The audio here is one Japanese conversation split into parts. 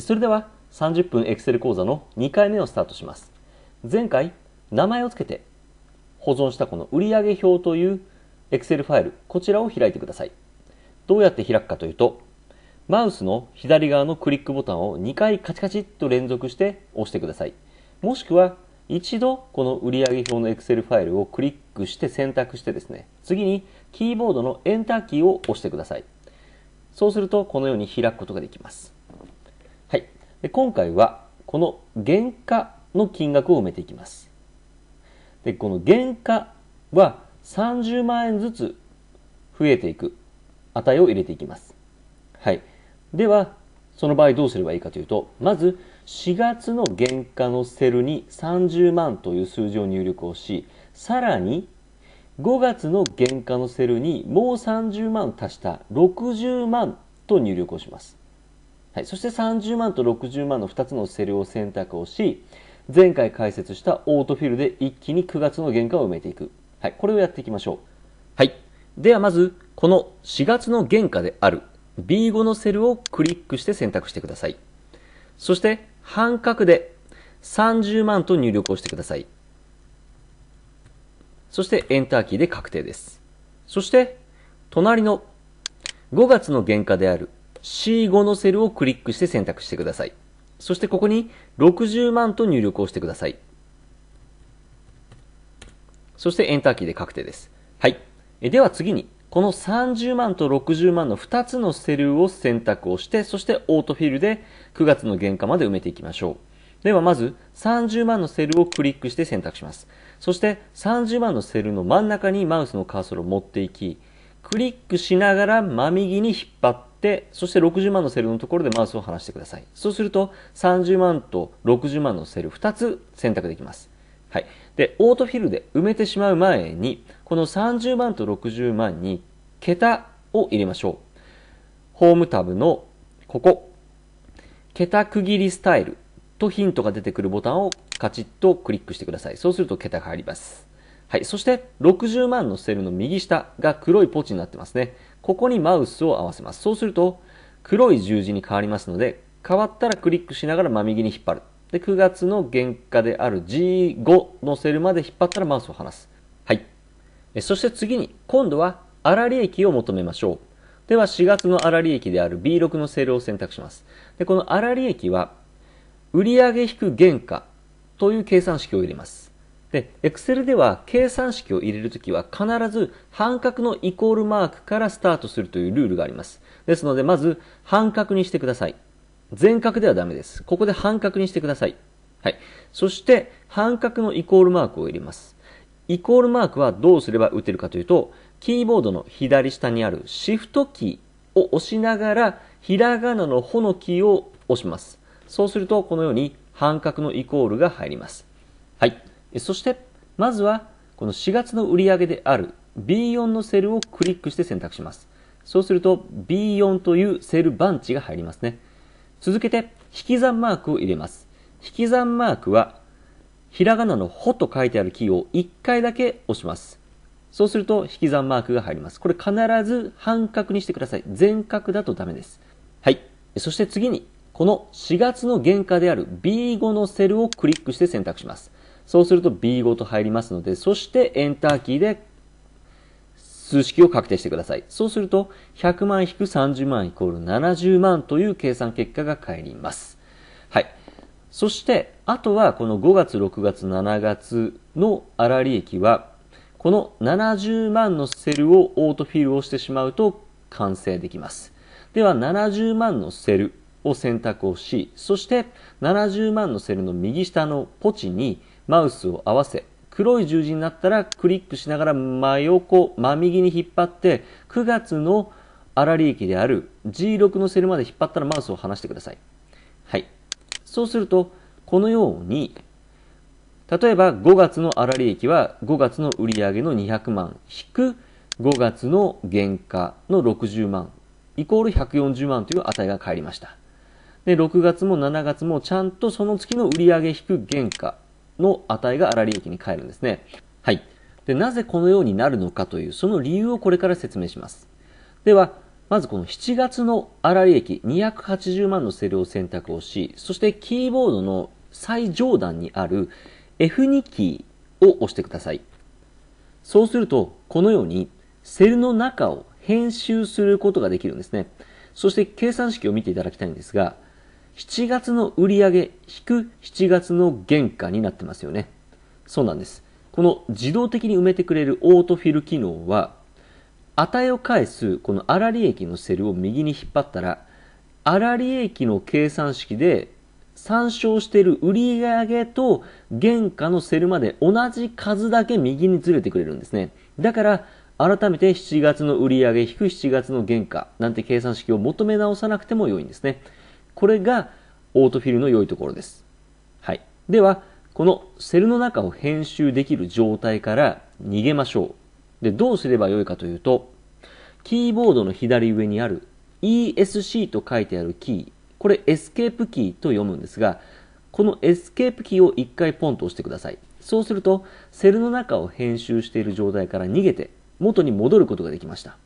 それでは30分 Excel 講座の2回目をスタートします。前回、名前を付けて保存したこの売上表という Excel ファイル、こちらを開いてください。どうやって開くかというと、マウスの左側のクリックボタンを2回カチカチッと連続して押してください。もしくは、一度この売上表の Excel ファイルをクリックして選択してですね、次にキーボードの Enter キーを押してください。そうすると、このように開くことができます。今回はこの原価の金額を埋めていきます。で、この原価は30万円ずつ増えていく値を入れていきます。はい。では、その場合どうすればいいかというと、まず4月の原価のセルに30万という数字を入力をし、さらに5月の原価のセルにもう30万足した60万と入力をします。はい、そして30万と60万の2つのセルを選択をし、前回解説したオートフィルで一気に9月の原価を埋めていく。はい、これをやっていきましょう。はい。ではまず、この4月の原価である B5 のセルをクリックして選択してください。そして、半角で30万と入力をしてください。そして、エンターキーで確定です。そして、隣の5月の原価である C5 のセルをクリックして選択してください。そしてここに60万と入力をしてください。そしてエンターキーで確定です。はい。えでは次に、この30万と60万の2つのセルを選択をして、そしてオートフィルで9月の原価まで埋めていきましょう。ではまず30万のセルをクリックして選択します。そして30万のセルの真ん中にマウスのカーソルを持っていき、クリックしながら真右に引っ張ってで、そして60万のセルのところでマウスを離してください。そうすると、30万と60万のセル2つ選択できます。はい。で、オートフィルで埋めてしまう前に、この30万と60万に桁を入れましょう。ホームタブのここ、桁区切りスタイルとヒントが出てくるボタンをカチッとクリックしてください。そうすると桁が入ります。はい。そして、60万のセルの右下が黒いポチになってますね。ここにマウスを合わせます。そうすると、黒い十字に変わりますので、変わったらクリックしながら真右に引っ張る。で、9月の原価である G5 のセルまで引っ張ったらマウスを離す。はい。そして次に、今度は粗利益を求めましょう。では、4月の粗利益である B6 のセルを選択します。で、この粗利益は、売上引く原価という計算式を入れます。で、Excel では計算式を入れるときは必ず半角のイコールマークからスタートするというルールがあります。ですので、まず半角にしてください。全角ではダメです。ここで半角にしてください。はい。そして、半角のイコールマークを入れます。イコールマークはどうすれば打てるかというと、キーボードの左下にあるシフトキーを押しながら、ひらがなのほのキーを押します。そうすると、このように半角のイコールが入ります。はい。そして、まずは、この4月の売り上げである B4 のセルをクリックして選択します。そうすると B4 というセル番地が入りますね。続けて、引き算マークを入れます。引き算マークは、ひらがなのほと書いてあるキーを1回だけ押します。そうすると、引き算マークが入ります。これ必ず半角にしてください。全角だとダメです。はい。そして次に、この4月の原価である B5 のセルをクリックして選択します。そうすると B ごと入りますので、そしてエンターキーで数式を確定してください。そうすると、100万引く30万イコール70万という計算結果が返ります。はい。そして、あとはこの5月、6月、7月の粗利益は、この70万のセルをオートフィルをしてしまうと完成できます。では、70万のセルを選択をし、そして70万のセルの右下のポチに、マウスを合わせ、黒い十字になったらクリックしながら真横、真右に引っ張って、9月の粗利益である G6 のセルまで引っ張ったらマウスを離してください。はい。そうすると、このように、例えば5月の粗利益は5月の売上の200万引く5月の原価の60万イコール140万という値が返りました。で、6月も7月もちゃんとその月の売上引く原価の値が粗利益に変えるんですね。はい。で、なぜこのようになるのかという、その理由をこれから説明します。では、まずこの7月の粗利益280万のセルを選択をし、そしてキーボードの最上段にある F2 キーを押してください。そうすると、このようにセルの中を編集することができるんですね。そして計算式を見ていただきたいんですが、7月の売上引く7月の原価になってますよね。そうなんです。この自動的に埋めてくれるオートフィル機能は、値を返すこの粗利益のセルを右に引っ張ったら、粗利益の計算式で参照している売上と原価のセルまで同じ数だけ右にずれてくれるんですね。だから、改めて7月の売上引く7月の原価なんて計算式を求め直さなくても良いんですね。これがオートフィルの良いところです。はい。では、このセルの中を編集できる状態から逃げましょう。で、どうすればよいかというと、キーボードの左上にある ESC と書いてあるキー、これエスケープキーと読むんですが、このエスケープキーを1回ポンと押してください。そうすると、セルの中を編集している状態から逃げて、元に戻ることができました。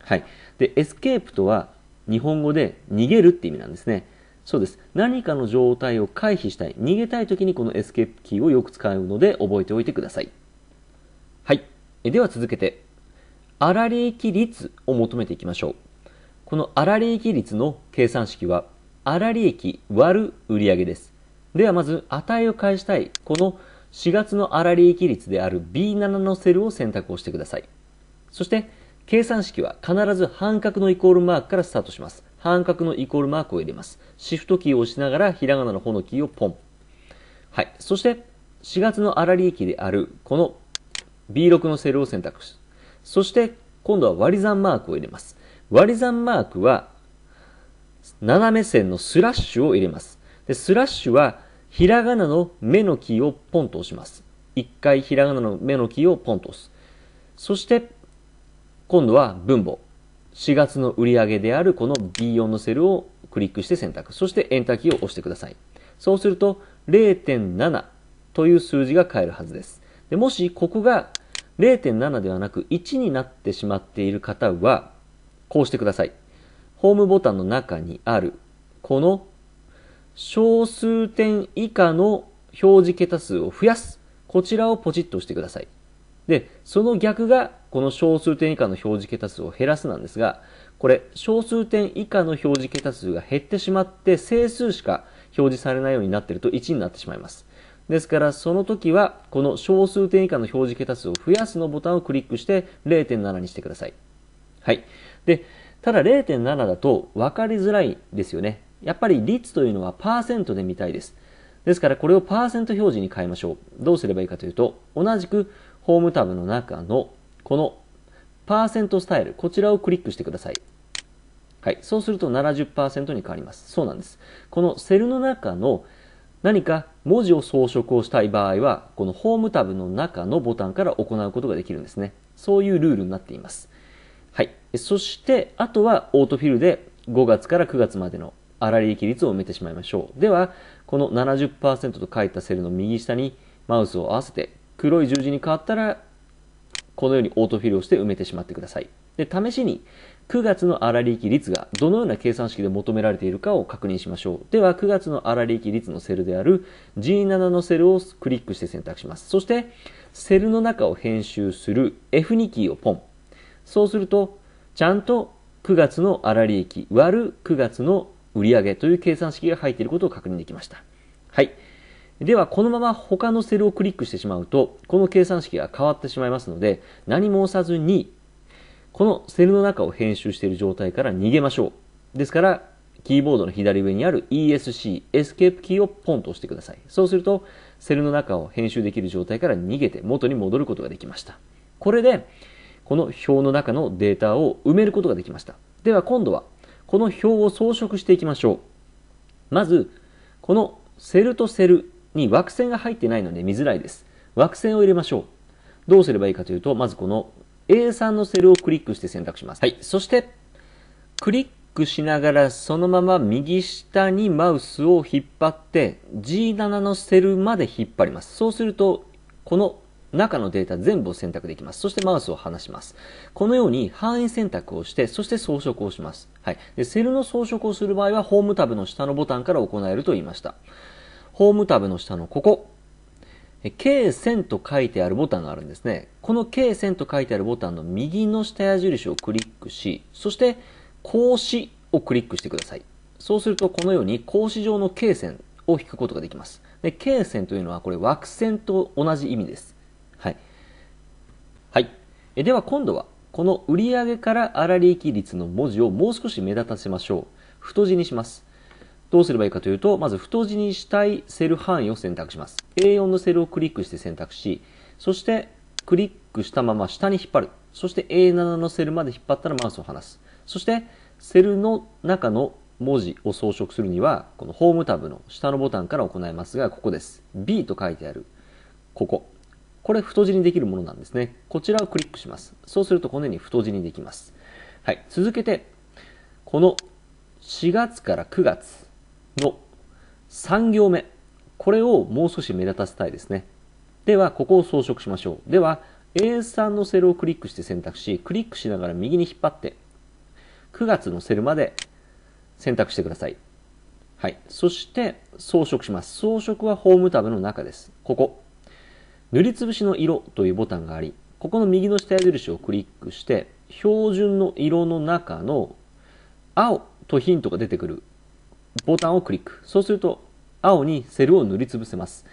はい。で、エスケープとは、日本語で逃げるって意味なんですね。そうです。何かの状態を回避したい、逃げたい時にこのエスケープキーをよく使うので覚えておいてください。はい。では続けて、粗利益率を求めていきましょう。この粗利益率の計算式は、粗利益割る売上です。ではまず、値を返したい、この4月の粗利益率である B7 のセルを選択をしてください。そして、計算式は必ず半角のイコールマークからスタートします。半角のイコールマークを入れます。シフトキーを押しながら、ひらがなの方のキーをポン。はい。そして、4月の粗利益である、この B6 のセルを選択し、そして、今度は割り算マークを入れます。割り算マークは、斜め線のスラッシュを入れます。で、スラッシュは、ひらがなの目のキーをポンと押します。一回ひらがなの目のキーをポンと押す。そして、今度は分母。4月の売上であるこの B4 のセルをクリックして選択。そしてエンターキーを押してください。そうすると0.7という数字が変えるはずです。でもしここが0.7ではなく1になってしまっている方は、こうしてください。ホームボタンの中にある、この小数点以下の表示桁数を増やす。こちらをポチッと押してください。で、その逆がこの小数点以下の表示桁数を減らすなんですが、これ、小数点以下の表示桁数が減ってしまって、整数しか表示されないようになっていると1になってしまいます。ですから、その時は、この小数点以下の表示桁数を増やすのボタンをクリックして0.7にしてください。はい。で、ただ0.7だと分かりづらいですよね。やっぱり率というのはパーセントで見たいです。ですからこれをパーセント表示に変えましょう。どうすればいいかというと、同じくホームタブの中のこのパーセントスタイル、こちらをクリックしてください。はい。そうすると70%に変わります。そうなんです。このセルの中の何か文字を装飾をしたい場合は、このホームタブの中のボタンから行うことができるんですね。そういうルールになっています。はい。そして、あとはオートフィルで5月から9月までの粗利益率を埋めてしまいましょう。では、この70%と書いたセルの右下にマウスを合わせて黒い十字に変わったらこのようにオートフィルをして埋めてしまってください。で、試しに9月の粗利益率がどのような計算式で求められているかを確認しましょう。では、9月の粗利益率のセルである G7 のセルをクリックして選択します。そして、セルの中を編集する F2 キーをポン。そうすると、ちゃんと9月の粗利益割る9月の売上という計算式が入っていることを確認できました。はい。では、このまま他のセルをクリックしてしまうと、この計算式が変わってしまいますので、何も押さずに、このセルの中を編集している状態から逃げましょう。ですから、キーボードの左上にある ESC、エスケープキーをポンと押してください。そうすると、セルの中を編集できる状態から逃げて元に戻ることができました。これで、この表の中のデータを埋めることができました。では今度は、この表を装飾していきましょう。まず、このセルとセルに枠線が入ってないので見づらいです。枠線を入れましょう。どうすればいいかというと、まずこの A3 のセルをクリックして選択します。はい。そして、クリックしながらそのまま右下にマウスを引っ張って G7 のセルまで引っ張ります。そうすると、この中のデータ全部を選択できます。そしてマウスを離します。このように範囲選択をして、そして装飾をします。はい。で、セルの装飾をする場合は、ホームタブの下のボタンから行えると言いました。ホームタブの下のここ、K1000 と書いてあるボタンがあるんですね。この K1000 と書いてあるボタンの右の下矢印をクリックし、そして格子をクリックしてください。そうするとこのように格子状の K 線を引くことができます。で、K 線というのはこれ枠線と同じ意味です。はい。はい。えでは今度はこの売上から粗利益率の文字をもう少し目立たせましょう。太字にします。どうすればいいかというと、まず太字にしたいセル範囲を選択します。A4 のセルをクリックして選択し、そしてクリックしたまま下に引っ張る。そして A7 のセルまで引っ張ったらマウスを離す。そしてセルの中の文字を装飾するには、このホームタブの下のボタンから行いますが、ここです。B と書いてある、ここ。これ太字にできるものなんですね。こちらをクリックします。そうするとこのように太字にできます。はい。続けて、この4月から9月、の3行目。これをもう少し目立たせたいですね。では、ここを装飾しましょう。では、A3 のセルをクリックして選択し、クリックしながら右に引っ張って、9月のセルまで選択してください。はい。そして、装飾します。装飾はホームタブの中です。ここ。塗りつぶしの色というボタンがあり、ここの右の下矢印をクリックして、標準の色の中の青とヒントが出てくるボタンをクリック。そうすると、青にセルを塗りつぶせます。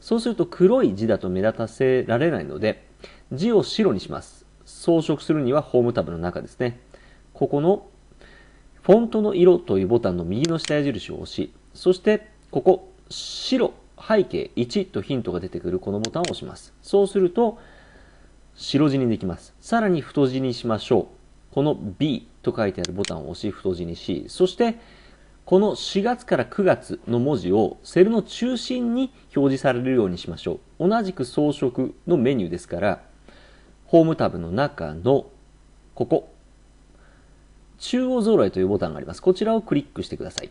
そうすると黒い字だと目立たせられないので、字を白にします。装飾するにはホームタブの中ですね。ここの、フォントの色というボタンの右の下矢印を押し、そして、ここ、白、背景1とヒントが出てくるこのボタンを押します。そうすると、白地にできます。さらに太字にしましょう。この B と書いてあるボタンを押し、太字にし、そして、この4月から9月の文字をセルの中心に表示されるようにしましょう。同じく装飾のメニューですから、ホームタブの中の、ここ、中央揃えというボタンがあります。こちらをクリックしてください。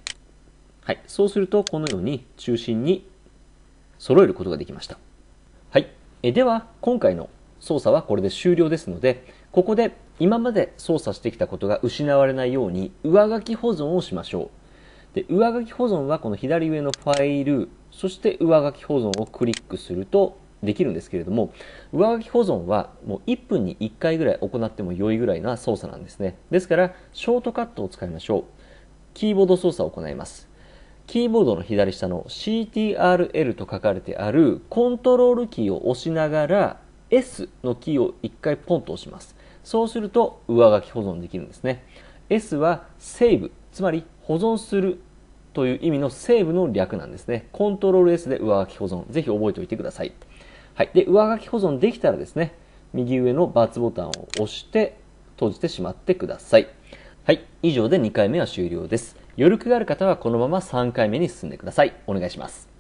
はい。そうすると、このように中心に揃えることができました。はい。えでは、今回の操作はこれで終了ですので、ここで今まで操作してきたことが失われないように上書き保存をしましょう。で、上書き保存はこの左上のファイル、そして上書き保存をクリックするとできるんですけれども、上書き保存はもう1分に1回ぐらい行っても良いぐらいな操作なんですね。ですから、ショートカットを使いましょう。キーボード操作を行います。キーボードの左下の CTRL と書かれてあるコントロールキーを押しながら S のキーを1回ポンと押します。そうすると上書き保存できるんですね。S はセーブつまり保存するという意味のセーブの略なんですね。コントロール S で上書き保存。ぜひ覚えておいてください。はい。で、上書き保存できたらですね、右上のバツボタンを押して閉じてしまってください。はい。以上で2回目は終了です。余力がある方はこのまま3回目に進んでください。お願いします。